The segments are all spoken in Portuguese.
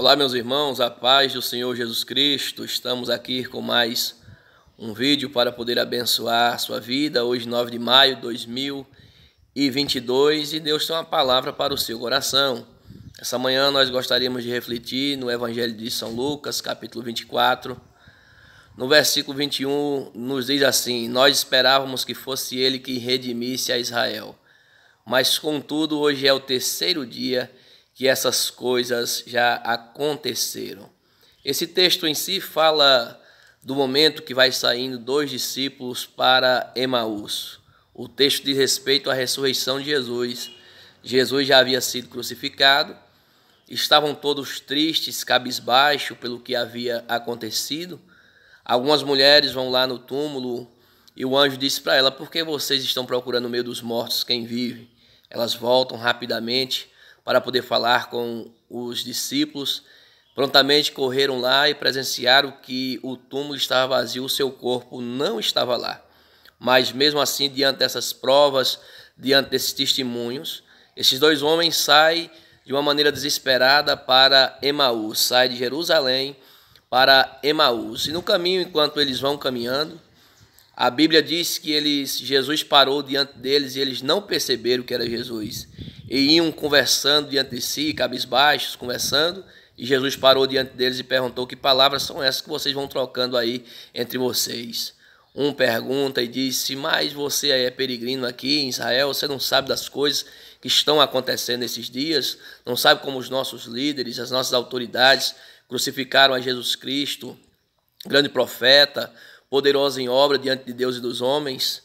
Olá, meus irmãos, a paz do Senhor Jesus Cristo. Estamos aqui com mais um vídeo para poder abençoar a sua vida. Hoje, 9 de maio de 2022, e Deus tem uma palavra para o seu coração. Essa manhã nós gostaríamos de refletir no Evangelho de São Lucas, capítulo 24. No versículo 21, nos diz assim: Nós esperávamos que fosse ele que redimisse a Israel. Mas, contudo, hoje é o terceiro dia que essas coisas já aconteceram. Esse texto em si fala do momento que vai saindo dois discípulos para Emaús. O texto diz respeito à ressurreição de Jesus. Jesus já havia sido crucificado, estavam todos tristes, cabisbaixo pelo que havia acontecido. Algumas mulheres vão lá no túmulo e o anjo disse para ela: Por que vocês estão procurando no meio dos mortos quem vive? Elas voltam rapidamente para poder falar com os discípulos. Prontamente correram lá e presenciaram que o túmulo estava vazio, o seu corpo não estava lá. Mas mesmo assim, diante dessas provas, diante desses testemunhos, esses dois homens saem de uma maneira desesperada para Emaús, saem de Jerusalém para Emaús. E no caminho, enquanto eles vão caminhando, a Bíblia diz que eles, Jesus parou diante deles e eles não perceberam que era Jesus e iam conversando diante de si, cabisbaixos, conversando. E Jesus parou diante deles e perguntou: Que palavras são essas que vocês vão trocando aí entre vocês? Um pergunta e disse: Mas você é peregrino aqui em Israel, você não sabe das coisas que estão acontecendo nesses dias, não sabe como os nossos líderes, as nossas autoridades crucificaram a Jesus Cristo, grande profeta, poderoso em obra diante de Deus e dos homens.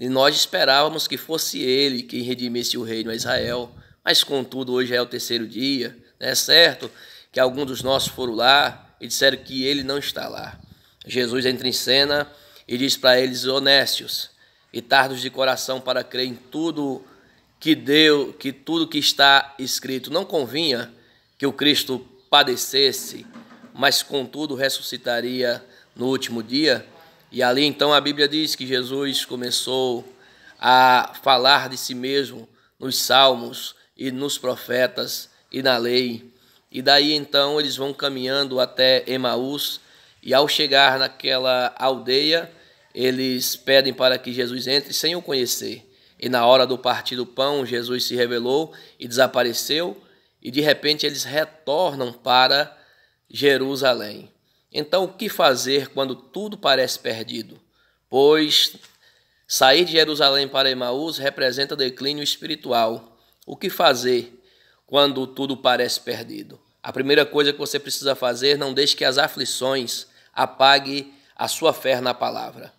E nós esperávamos que fosse ele quem redimisse o reino a Israel. Mas, contudo, hoje é o terceiro dia, é certo que alguns dos nossos foram lá e disseram que ele não está lá. Jesus entra em cena e diz para eles, honestos e tardos de coração para crer em tudo que deu, que tudo que está escrito. Não convinha que o Cristo padecesse, mas contudo ressuscitaria no último dia. E ali então a Bíblia diz que Jesus começou a falar de si mesmo nos salmos e nos profetas e na lei. E daí então eles vão caminhando até Emaús, e ao chegar naquela aldeia, eles pedem para que Jesus entre sem o conhecer. E na hora do partir do pão, Jesus se revelou e desapareceu, e de repente eles retornam para Jerusalém. Então, o que fazer quando tudo parece perdido? Pois sair de Jerusalém para Emaús representa declínio espiritual. O que fazer quando tudo parece perdido? A primeira coisa que você precisa fazer, não deixe que as aflições apague a sua fé na palavra.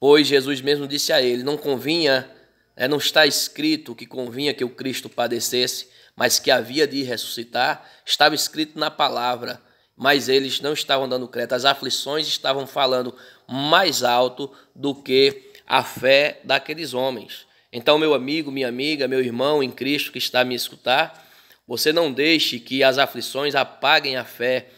Pois Jesus mesmo disse a ele: não convinha, né, não está escrito que convinha que o Cristo padecesse, mas que havia de ressuscitar, estava escrito na palavra mas eles não estavam dando crédito. As aflições estavam falando mais alto do que a fé daqueles homens. Então, meu amigo, minha amiga, meu irmão em Cristo que está a me escutar, você não deixe que as aflições apaguem a fé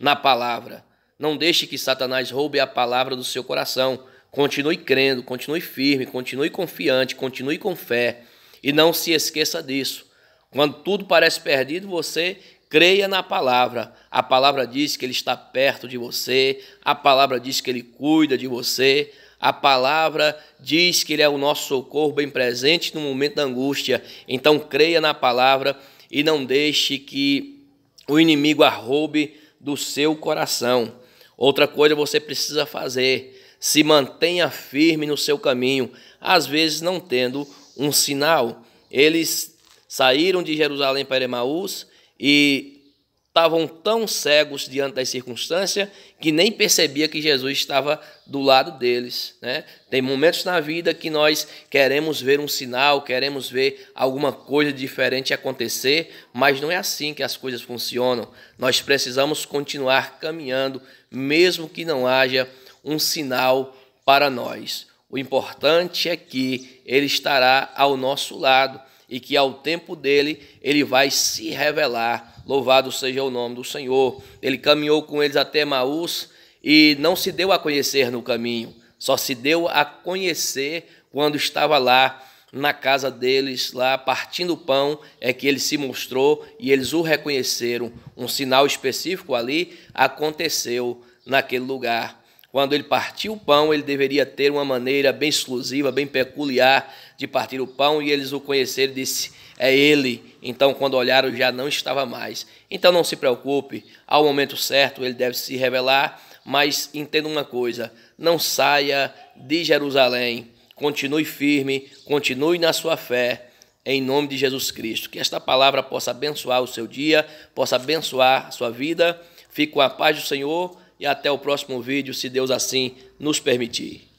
na palavra. Não deixe que Satanás roube a palavra do seu coração. Continue crendo, continue firme, continue confiante, continue com fé. E não se esqueça disso. Quando tudo parece perdido, você Creia na palavra. A palavra diz que ele está perto de você, a palavra diz que ele cuida de você, a palavra diz que ele é o nosso socorro bem presente no momento da angústia. Então creia na palavra e não deixe que o inimigo a roube do seu coração. Outra coisa você precisa fazer, se mantenha firme no seu caminho, às vezes não tendo um sinal. Eles saíram de Jerusalém para Emaús, e estavam tão cegos diante das circunstâncias que nem percebia que Jesus estava do lado deles. Né? Tem momentos na vida que nós queremos ver um sinal, queremos ver alguma coisa diferente acontecer, mas não é assim que as coisas funcionam. Nós precisamos continuar caminhando, mesmo que não haja um sinal para nós. O importante é que Ele estará ao nosso lado e que ao tempo dele ele vai se revelar. Louvado seja o nome do Senhor. Ele caminhou com eles até Maús e não se deu a conhecer no caminho, só se deu a conhecer quando estava lá na casa deles, lá partindo o pão, é que ele se mostrou e eles o reconheceram. Um sinal específico ali aconteceu naquele lugar. Quando ele partia o pão, ele deveria ter uma maneira bem exclusiva, bem peculiar de partir o pão, e eles o conheceram e disse: É ele. Então, quando olharam, já não estava mais. Então, não se preocupe, ao momento certo ele deve se revelar, mas entenda uma coisa: não saia de Jerusalém. Continue firme, continue na sua fé em nome de Jesus Cristo. Que esta palavra possa abençoar o seu dia, possa abençoar a sua vida. Fique com a paz do Senhor e até o próximo vídeo, se Deus assim nos permitir.